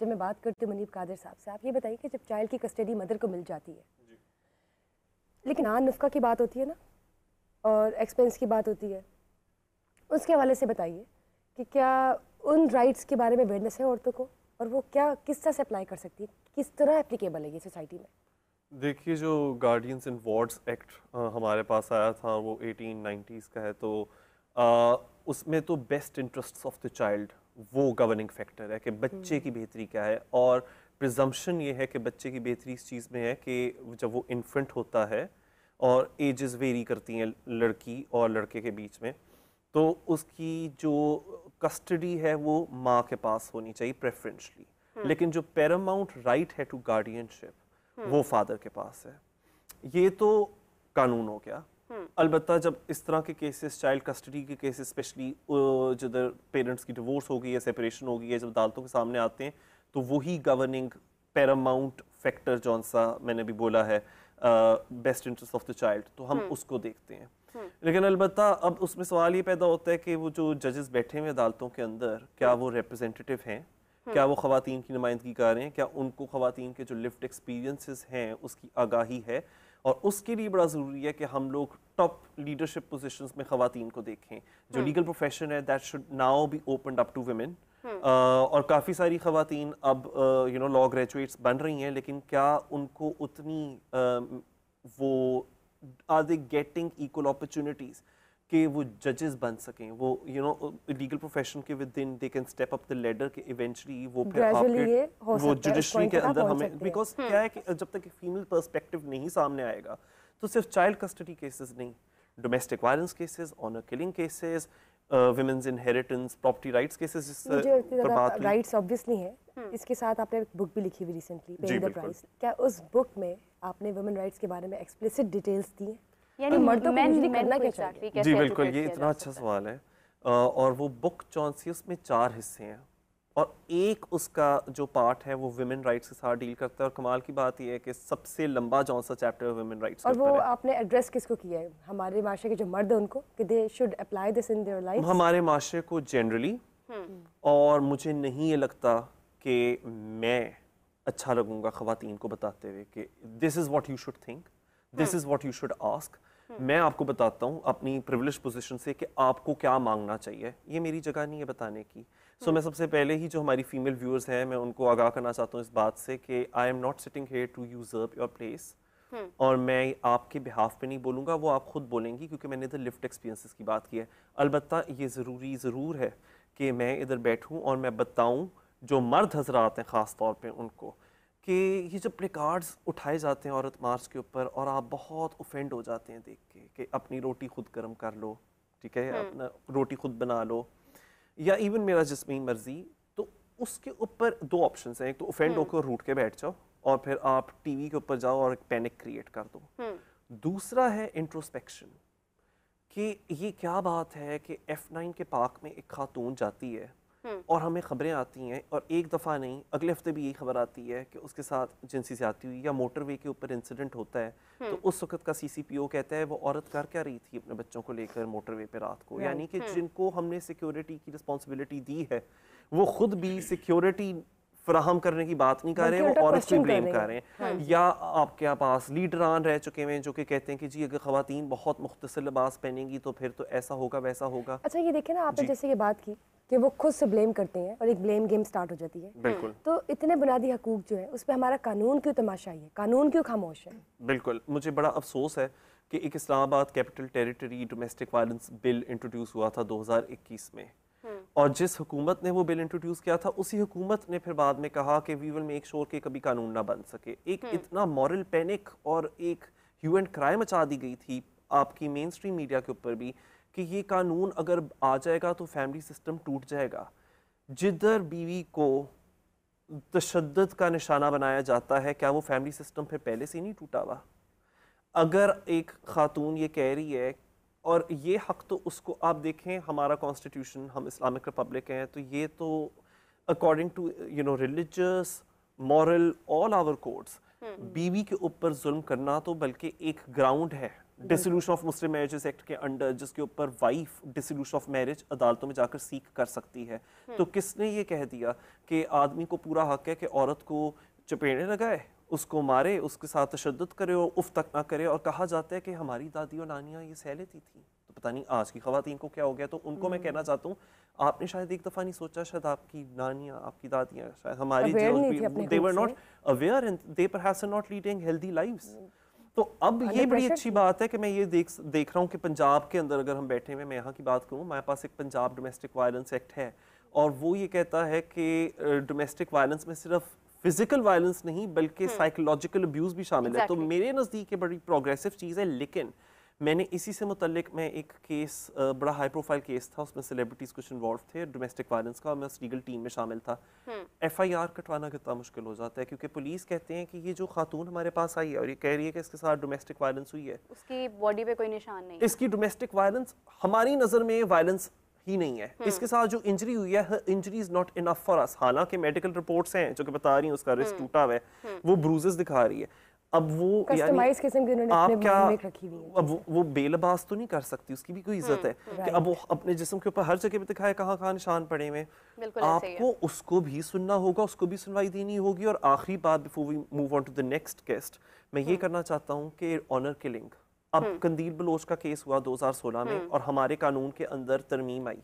जब मैं बात करती हूँ मुनीब कादिर साहब से आप ये बताइए कि जब चाइल्ड की कस्टडी मदर को मिल जाती है लेकिन आन नुस्खा की बात होती है ना और एक्सपेंस की बात होती है उसके हवाले से बताइए कि क्या उन राइट्स के बारे में अवेयरनेस है औरतों को और वो क्या किस तरह से अप्लाई कर सकती है किस तरह अप्लीकेबल है ये सोसाइटी में देखिए जो गार्डियंस इन वार्ड्स एक्ट हमारे पास आया था वो एटीन का है तो आ, उसमें तो best interest of the child वो गवर्निंग फैक्टर है कि बच्चे की हम्म। बेहतरी क्या है और प्रिजम्पन ये है कि बच्चे की बेहतरी इस चीज़ में है कि जब वो इन्फेंट होता है और एजेस वेरी करती हैं लड़की और लड़के के बीच में तो उसकी जो कस्टडी है वो माँ के पास होनी चाहिए प्रेफरेंशली हम्म। लेकिन जो पैरामाउंट राइट है टू गार्डियनशिप हम्म। वो फादर के पास है ये तो कानून हो गया Hmm. अलबत् जब इस तरह के केसेस चाइल्ड कस्टडी के केसेस स्पेशली जिधर पेरेंट्स की डिवोर्स हो गई है सेपरेशन हो गई है जब अदालतों के सामने आते हैं तो वही गवर्निंग पैरामाउंट फैक्टर जौन सा मैंने भी बोला है best interest of the child तो हम hmm. उसको देखते हैं hmm. लेकिन अलबत् अब उसमें सवाल ये पैदा होता है कि वो जो जजेस बैठे हुए अदालतों के अंदर क्या वो रिप्रेजेंटेटिव हैं क्या वो खातन की नुमाइंदगी कर रहे हैं क्या उनको खातन के जो लिफ्ट एक्सपीरियंसेस हैं उसकी आगाही है और उसके लिए बड़ा ज़रूरी है कि हम लोग टॉप लीडरशिप पोजिशन में खातन को देखें जो लीगल हम्म। प्रोफेशन है that should now be open up to women और काफ़ी सारी खातन अब यू नो लॉ ग्रेजुएट्स बन रही हैं लेकिन क्या उनको उतनी uh, वो are they getting equal opportunities कि वो जजेस बन सकें वो यू नो लीगल प्रोफेशन के within they can step up the ladder के इवेंचुअली वो फिर वो जुडिशरी के अंदर हमें बिकॉज हम्म। क्या है कि जब तक एक फीमेल पर्सपेक्टिव नहीं सामने आएगा तो सिर्फ चाइल्ड कस्टडी केसेस नहीं domestic violence cases honour killing cases women's inheritance property rights cases जिस पर बात राइट्स ऑब्वियसली है इसके साथ आपने एक बुक भी लिखी हुई रिसेंटली पेइंग द प्राइस क्या उस बुक में आपने वुमेन राइट्स के बारे में एक्सप्लिसिट डिटेल्स दी हैं यानी मर्दों को करना क्या चाहिए जी बिल्कुल ये इतना अच्छा सवाल है और वो बुक चौंसी उसमें चार हिस्से हैं और एक उसका जो पार्ट है वो वुमेन राइट्स के साथ डील करता है और कमाल की बात यह है कि सबसे लंबा जौन सा चैप्टर वुमेन राइट्स और वो है। आपने एड्रेस किसको किया है हमारे माशरे के जो मर्द हैं उनको कि they should apply this in their life हमारे माशरे को जनरली हम्म। और मुझे नहीं ये लगता कि मैं अच्छा लगूंगा ख़वातीन को बताते हुए कि this is what you should think this is what you should ask hmm. मैं आपको बताता हूँ अपनी प्रिविलेज पोजीशन से कि आपको क्या मांगना चाहिए ये मेरी जगह नहीं है बताने की सो so, हम्म। मैं सबसे पहले ही जो हमारी फीमेल व्यूअर्स हैं मैं उनको आगाह करना चाहता हूँ इस बात से कि I am not sitting here to usurp your place और मैं आपके बिहाफ पे नहीं बोलूँगा वो आप खुद बोलेंगी क्योंकि मैंने इधर लिफ्ट एक्सपीरियंसिस की बात की है अलबत्त ये ज़रूरी ज़रूर है कि मैं इधर बैठूँ और मैं बताऊँ जो मर्द हजरात हैं ख़ास तौर पर उनको कि ये जब कार्ड्स उठाए जाते हैं औरत मार्च के ऊपर और आप बहुत ओफेंड हो जाते हैं देख के कि अपनी रोटी खुद गर्म कर लो ठीक है हम्म। अपना रोटी खुद बना लो या इवन मेरा जिसमी मर्जी तो उसके ऊपर दो ऑप्शन हैं एक तो ओफेंड हम्म। होकर रूट के बैठ जाओ और फिर आप टीवी के ऊपर जाओ और एक पैनिक क्रिएट कर दो हम्म। दूसरा है इंट्रोस्पेक्शन कि ये क्या बात है कि एफ नाइन के पार्क में एक खातून जाती है हम्म। और हमें खबरें आती हैं और एक दफ़ा नहीं अगले हफ्ते भी यही खबर आती है कि उसके साथ जिनसी आती हुई या मोटरवे के ऊपर इंसिडेंट होता है तो हम्म। उस वक्त का सीसीपीओ कहता है वो औरत कर क्या रही थी अपने बच्चों को लेकर मोटरवे पे रात को यानी कि हम्म। जिनको हमने सिक्योरिटी की रिस्पॉन्सिबिलिटी दी है वो खुद भी सिक्योरिटी फ्राहम करने की बात नहीं कर रहे हैं वो औरत को ब्लेम कर रहे हैं या आपके पास लीडरान रह चुके हैं जो कि कहते हैं कि जी अगर खातन बहुत मुख्तर लिबास पहनेंगी तो फिर तो ऐसा होगा वैसा होगा अच्छा ये देखे ना आपने जैसे ये बात की कि वो खुद से ब्लेम करते हैं और एक ब्लेम गेम स्टार्ट हो जाती है बिल्कुल तो इतने बुनियादी हकूक जो है उस पर हमारा कानून क्यों तमाशाई है कानून क्यों खामोश है बिल्कुल मुझे बड़ा अफसोस है कि एक Islamabad capital territory domestic violence bill introduce हुआ था 2021 में और जिस हुकूमत ने वो बिल इंट्रोड्यूस किया था उसी हुकूमत ने फिर बाद में कहा कि वी विल मेक श्योर के कभी कानून ना बन सके एक हम्म। इतना मॉरल पैनिक और एक ह्यू एंड मचा दी गई थी आपकी मेन स्ट्रीम मीडिया के ऊपर भी कि ये कानून अगर आ जाएगा तो फैमिली सिस्टम टूट जाएगा जिधर बीवी को तशद का निशाना बनाया जाता है क्या वो फैमिली सिस्टम फिर पहले से ही नहीं टूटा हुआ अगर एक खातून ये कह रही है और ये हक तो उसको आप देखें हमारा कॉन्स्टिट्यूशन हम इस्लामिक रिपब्लिक हैं तो ये तो according to you know religious moral all our codes बीवी के ऊपर जुल्म करना तो बल्कि एक ग्राउंड है dissolution of Muslim marriages act के अंडर जिसके ऊपर वाइफ डिसोल्यूशन ऑफ मैरिज अदालतों में जाकर सीख कर सकती है तो हम्म। किसने ये कह दिया कि आदमी को पूरा हक है कि औरत को चपेड़े लगाए उसको मारे उसके साथ तशद करे और उफ तक ना करे और कहा जाता है कि हमारी दादी और नानियाँ ये सह लेती थी तो पता नहीं आज की खातन को क्या हो गया तो उनको मैं हम्म। कहना चाहता हूँ आपने शायद एक दफ़ा नहीं सोचा शायद आपकी नानियाँ आपकी दादियाँ शायद हमारी they were not aware and they were not leading healthy life तो अब ये बड़ी अच्छी बात है कि मैं ये देख देख रहा हूँ कि पंजाब के अंदर अगर हम बैठे हैं मैं यहाँ की बात करूँ हमारे पास एक पंजाब डोमेस्टिक वायलेंस एक्ट है और वो ये कहता है कि डोमेस्टिक वायलेंस में सिर्फ फिजिकल वायलेंस नहीं बल्कि साइकोलॉजिकल हम्म। अब्यूज भी शामिल exactly. है तो मेरे नज़दीक ये बड़ी प्रोग्रेसिव चीज़ है लेकिन मैंने इसी से मुतलिक मैं एक केस बड़ा हाई प्रोफाइल केस था उसमें सेलिब्रिटीज़ कुछ इन्वॉल्व थे डोमेस्टिक वायलेंस का और मैं उस लीगल टीम में शामिल था एफ आई आर कटवाना कितना मुश्किल हो जाता है क्योंकि पुलिस कहते हैं कि ये जो खातून हमारे पास आई है और ये कह रही है कि इसके साथ डोमेस्टिक वायलेंस हुई है उसकी बॉडी पे कोई निशान नहीं इसकी डोमेस्टिक वायलेंस हमारी नज़र में वायलेंस ही नहीं है हम्म। इसके साथ जो इंजरी हुई है injury is not enough for us हालांकि मेडिकल रिपोर्ट्स हैं जो कि बता रही हैं उसका रिस्ट हम्म। टूटा हुआ है हम्म। वो ब्रूजेस दिखा रही है अब वो कस्टमाइज किस्म की उन्होंने आप क्या अब वो, वो बेलबास तो नहीं कर सकती उसकी भी कोई इज्जत है कि अब वो अपने जिस्म के ऊपर हर जगह पे दिखाए कहाँ कहाँ निशान पड़े हुए आपको उसको भी सुनना होगा उसको भी सुनवाई देनी होगी और आखिरी बात before we move on to the next guest मैं ये करना चाहता हूँ कि ऑनर किलिंग अब हम्म। कंदील बलोच का केस हुआ 2016 में हम्म। और हमारे कानून के अंदर तरमीम आई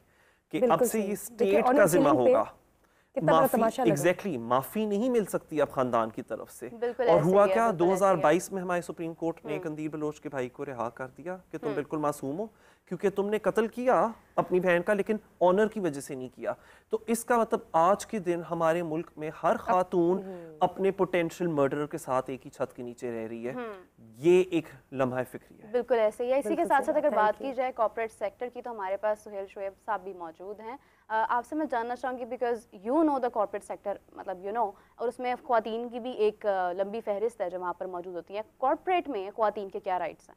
कि अब से ये स्टेट का जिम्मा होगा माफी एग्जैक्टली माफी नहीं मिल सकती अब खानदान की तरफ से और हुआ क्या 2022 में हमारे सुप्रीम कोर्ट ने हम्म। कंदीर बलोच के भाई को रिहा कर दिया कि तुम हम्म। बिल्कुल मासूम हो क्योंकि तुमने कत्ल किया अपनी बहन का लेकिन ऑनर की वजह से नहीं किया तो इसका मतलब आज के दिन हमारे मुल्क में हर खातून हम्म। अपने पोटेंशियल मर्डर के साथ एक ही छत के नीचे रह रही है ये एक लम्हा फिक्री है बिल्कुल ऐसे ही है इसी के साथ साथ अगर बात की जाए कॉपोरेट सेक्टर की तो हमारे पास सुहेल शोएब साहब भी मौजूद हैं आपसे मैं जानना चाहूँगी because you know the corporate sector मतलब यू you नो know, और उसमें ख़वान की भी एक लंबी फहरिस्त है जो वहाँ पर मौजूद होती है कॉरपोरेट में ख़वान के क्या राइट्स हैं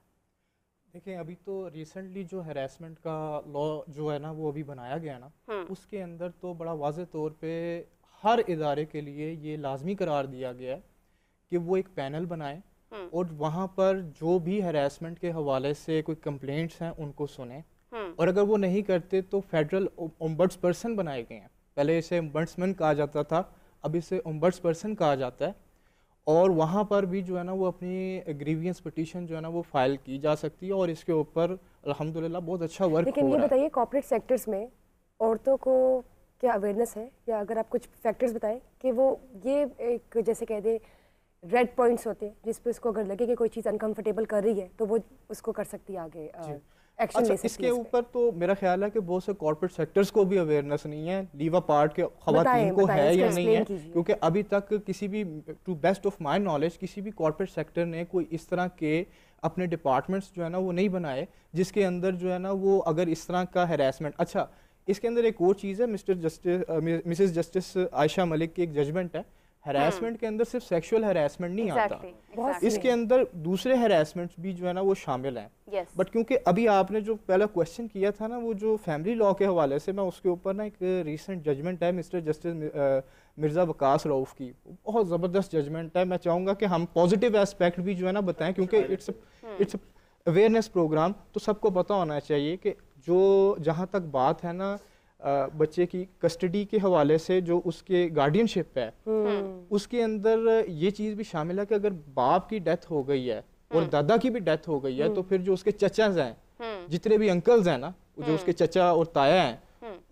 देखिए अभी तो रिसेंटली जो हरासमेंट का लॉ जो है ना वो अभी बनाया गया ना हम्म। उसके अंदर तो बड़ा वाज तौर पर हर इदारे के लिए ये लाजमी करार दिया गया है कि वो एक पैनल बनाए हम्म। और वहाँ पर जो भी हरासमेंट के हवाले से कोई कंप्लेंट्स हैं उनको सुने हम्म। और अगर वो नहीं करते तो फेडरल ओम्बड्स पर्सन बनाए गए हैं पहले इसे ओम्बर्ट्समैन कहा जाता था अब इसे ओम्बर्ट्स पर्सन कहा जाता है और वहाँ पर भी जो है ना वो अपनी ग्रीवियंस पटिशन जो है ना वो फाइल की जा सकती है और इसके ऊपर अल्हम्दुलिल्लाह बहुत अच्छा वर्क लेकिन ये बताइए कॉपरेट सेक्टर्स में औरतों को क्या अवेयरनेस है या अगर आप कुछ फैक्टर्स बताएं कि वो ये एक जैसे कह दें रेड पॉइंट्स होते हैं जिस पर उसको अगर लगे कि कोई चीज़ अनकम्फर्टेबल कर रही है तो वो उसको कर सकती है आगे एक्शन अच्छा, इसके ऊपर तो मेरा ख्याल है कि बहुत से कॉर्पोरेट सेक्टर्स को भी अवेयरनेस नहीं है लीवा पार्ट के खातन को है या नहीं है क्योंकि अभी तक किसी भी to best of my knowledge किसी भी कॉर्पोरेट सेक्टर ने कोई इस तरह के अपने डिपार्टमेंट्स जो है ना वो नहीं बनाए जिसके अंदर जो है ना वो अगर इस तरह का हेरासमेंट अच्छा इसके अंदर एक और चीज़ है mister justice missus justice Ayesha Malik की एक जजमेंट है हरासमेंट हम्म। के अंदर सिर्फ सेक्सुअल हरासमेंट नहीं exactly, आता exactly. इसके अंदर दूसरे हरासमेंट भी जो है ना वो शामिल हैं yes. बट क्योंकि अभी आपने जो पहला क्वेश्चन किया था ना वो जो फैमिली लॉ के हवाले से मैं उसके ऊपर ना एक रिसेंट जजमेंट है मिस्टर जस्टिस मिर्ज़ा वकास रऊफ़ की बहुत ज़बरदस्त जजमेंट है मैं चाहूँगा कि हम पॉजिटिव एस्पेक्ट भी जो है ना बताएं क्योंकि इट्स इट्स अवेयरनेस प्रोग्राम तो सबको पता होना चाहिए कि जो जहाँ तक बात है ना बच्चे की कस्टडी के हवाले से जो उसके गार्डियनशिप है हम्म। उसके अंदर ये चीज़ भी शामिल है कि अगर बाप की डेथ हो गई है और हम्म। दादा की भी डेथ हो गई है तो हम्म। फिर जो उसके चचा हैं जितने भी अंकल्स हैं ना जो उसके चचा और ताया हैं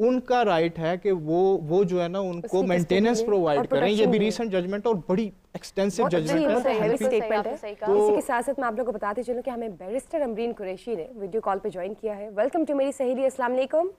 उनका राइट है कि वो वो जो है ना उनको मेंटेनेंस प्रोवाइड करें ये भी रिसेंट जजमेंट और बड़ी एक्सटेंसिव जजमेंट है स्टेटमेंट है तो इसी के साथ साथ मैं आप लोगों को बताते चलूं कि हमें बैरिस्टर अमरीन कुरैशी ने वीडियो कॉल पे ज्वाइन किया है वेलकम टू मेरी सहेली अस्सलाम वालेकुम